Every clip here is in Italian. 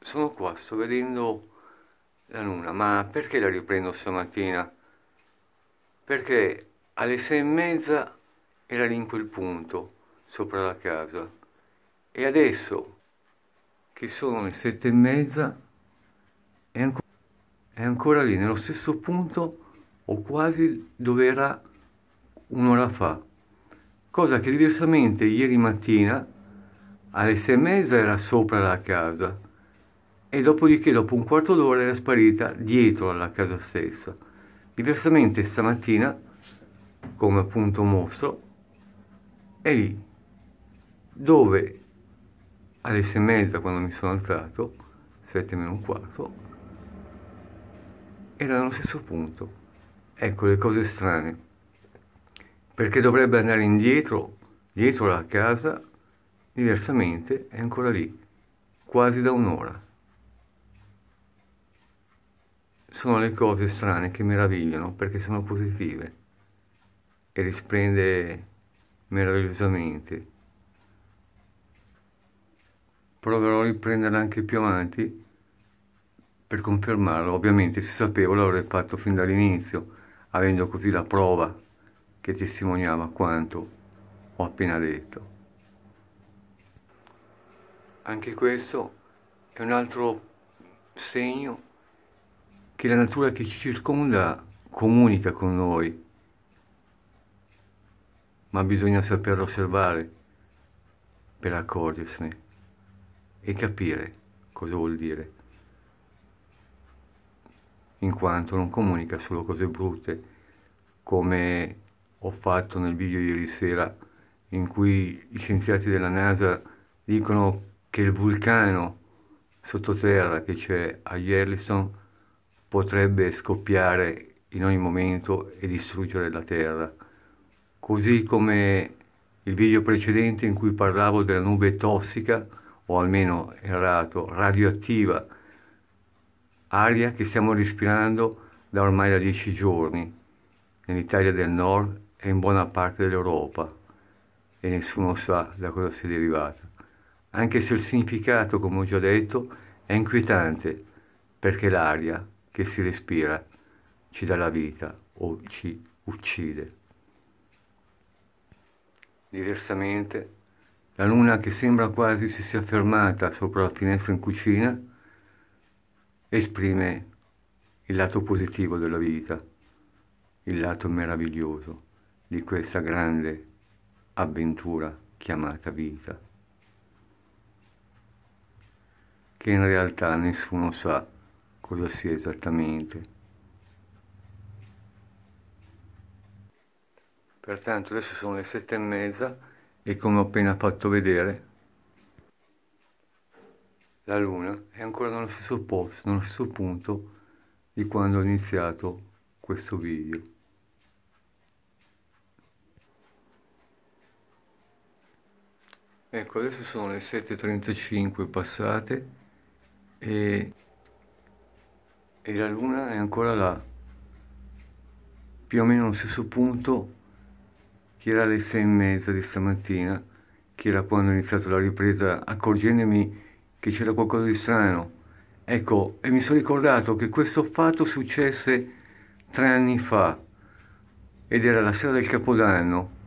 Sono qua, sto vedendo la luna, ma perché la riprendo stamattina? Perché alle sei e mezza era lì in quel punto, sopra la casa, e adesso che sono le sette e mezza è ancora, è ancora lì, nello stesso punto o quasi dove era un'ora fa, cosa che diversamente ieri mattina alle sei e mezza era sopra la casa e dopodiché dopo un quarto d'ora era sparita dietro alla casa stessa. Diversamente stamattina, come appunto mostro, è lì dove alle sei e mezza quando mi sono alzato, sette meno un quarto, era allo stesso punto. Ecco le cose strane. Perché dovrebbe andare indietro, dietro la casa, Diversamente è ancora lì, quasi da un'ora. Sono le cose strane che meravigliano perché sono positive e risplende meravigliosamente. Proverò a riprenderla anche più avanti per confermarlo. Ovviamente se sapevo l'avrei fatto fin dall'inizio, avendo così la prova che testimoniava quanto ho appena detto. Anche questo è un altro segno che la natura che ci circonda comunica con noi, ma bisogna saperlo osservare per accorgersene e capire cosa vuol dire, in quanto non comunica solo cose brutte, come ho fatto nel video ieri sera in cui gli scienziati della NASA dicono che il vulcano sottoterra che c'è a Yellowstone potrebbe scoppiare in ogni momento e distruggere la Terra. Così come il video precedente in cui parlavo della nube tossica, o almeno errato, radioattiva, aria che stiamo respirando da ormai da dieci giorni nell'Italia del Nord e in buona parte dell'Europa e nessuno sa da cosa sia derivata anche se il significato, come ho già detto, è inquietante, perché l'aria che si respira ci dà la vita o ci uccide. Diversamente, la luna che sembra quasi si sia fermata sopra la finestra in cucina esprime il lato positivo della vita, il lato meraviglioso di questa grande avventura chiamata vita. che in realtà nessuno sa cosa sia esattamente. Pertanto adesso sono le sette e mezza e come ho appena fatto vedere la luna è ancora nello stesso posto, nello stesso punto di quando ho iniziato questo video. Ecco, adesso sono le 7.35 passate e, e la luna è ancora là, più o meno allo stesso punto che era alle sei e mezza di stamattina, che era quando ho iniziato la ripresa, accorgendomi che c'era qualcosa di strano. Ecco, e mi sono ricordato che questo fatto successe tre anni fa, ed era la sera del Capodanno,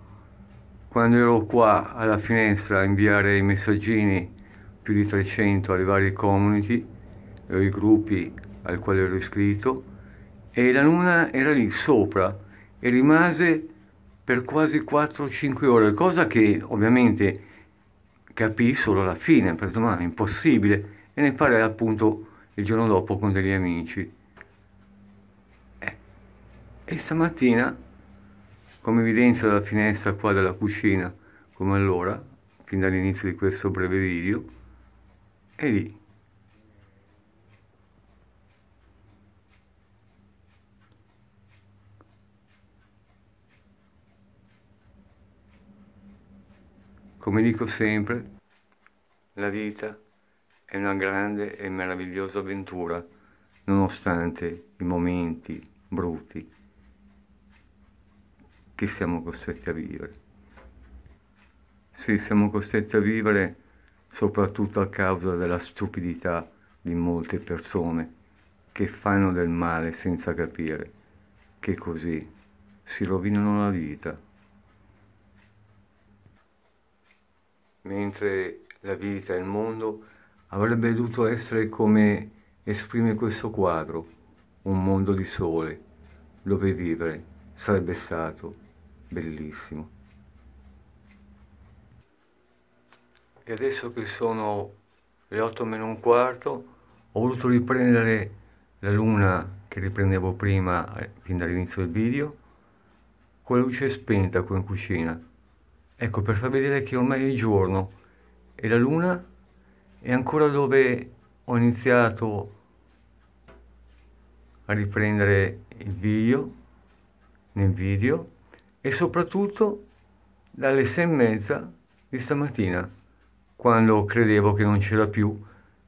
quando ero qua alla finestra a inviare i messaggini più di 300 alle varie community, o eh, i gruppi al quale ero iscritto e la luna era lì sopra e rimase per quasi 4-5 ore, cosa che ovviamente capì solo alla fine, per domani è impossibile e ne parlò appunto il giorno dopo con degli amici. Eh. E stamattina, come evidenza dalla finestra qua della cucina, come allora, fin dall'inizio di questo breve video, e lì. Come dico sempre, la vita è una grande e meravigliosa avventura, nonostante i momenti brutti che siamo costretti a vivere. Sì, siamo costretti a vivere soprattutto a causa della stupidità di molte persone che fanno del male senza capire, che così si rovinano la vita. Mentre la vita e il mondo avrebbe dovuto essere come esprime questo quadro, un mondo di sole, dove vivere sarebbe stato bellissimo. e adesso che sono le 8 meno un quarto ho voluto riprendere la luna che riprendevo prima eh, fin dall'inizio del video con la luce spenta qui in cucina ecco per far vedere che ormai è giorno e la luna è ancora dove ho iniziato a riprendere il video nel video e soprattutto dalle sei e mezza di stamattina quando credevo che non c'era più,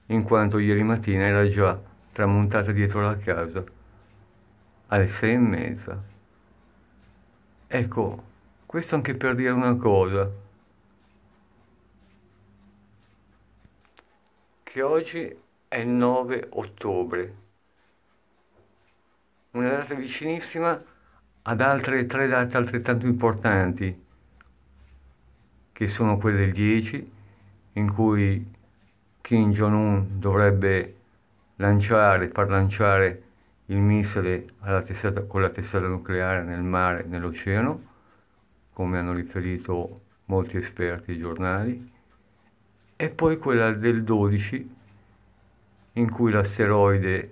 in quanto ieri mattina era già tramontata dietro la casa alle sei e mezza. Ecco, questo anche per dire una cosa, che oggi è il 9 ottobre, una data vicinissima ad altre tre date altrettanto importanti, che sono quelle del 10, in cui Kim Jong-un dovrebbe lanciare, far lanciare il missile tessata, con la testata nucleare nel mare, nell'oceano, come hanno riferito molti esperti e giornali, e poi quella del 12 in cui l'asteroide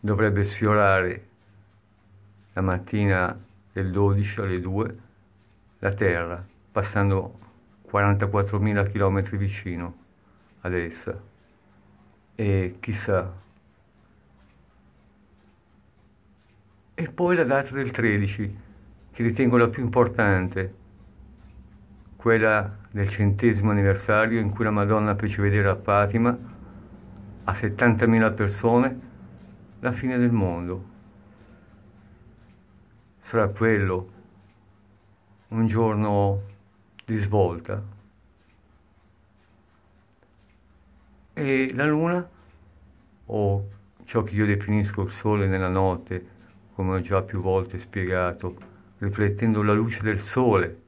dovrebbe sfiorare la mattina del 12 alle 2 la Terra passando 44.000 km vicino ad essa. E chissà. E poi la data del 13, che ritengo la più importante, quella del centesimo anniversario in cui la Madonna fece vedere a Fatima a 70.000 persone la fine del mondo. Sarà quello un giorno di svolta. E la luna, o ciò che io definisco il sole nella notte, come ho già più volte spiegato, riflettendo la luce del sole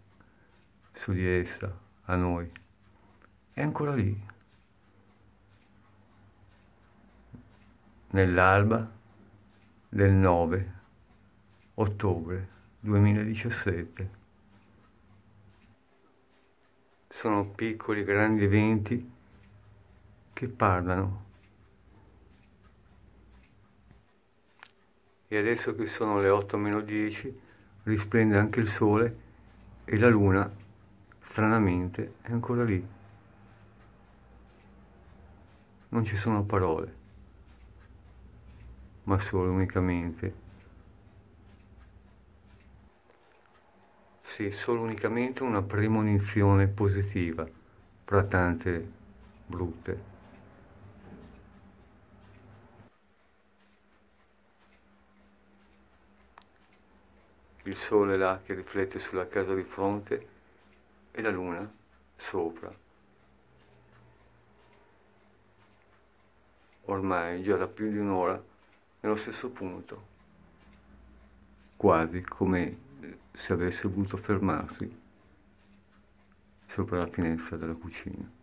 su di essa, a noi, è ancora lì. Nell'alba del 9 ottobre 2017 sono piccoli grandi eventi che parlano. E adesso che sono le 8 meno 10 risplende anche il sole e la luna, stranamente, è ancora lì. Non ci sono parole, ma solo unicamente esserci solo unicamente una premonizione positiva fra tante brutte. Il sole là che riflette sulla casa di fronte e la luna sopra. Ormai già da più di un'ora nello stesso punto, quasi come se avesse voluto fermarsi sopra la finestra della cucina.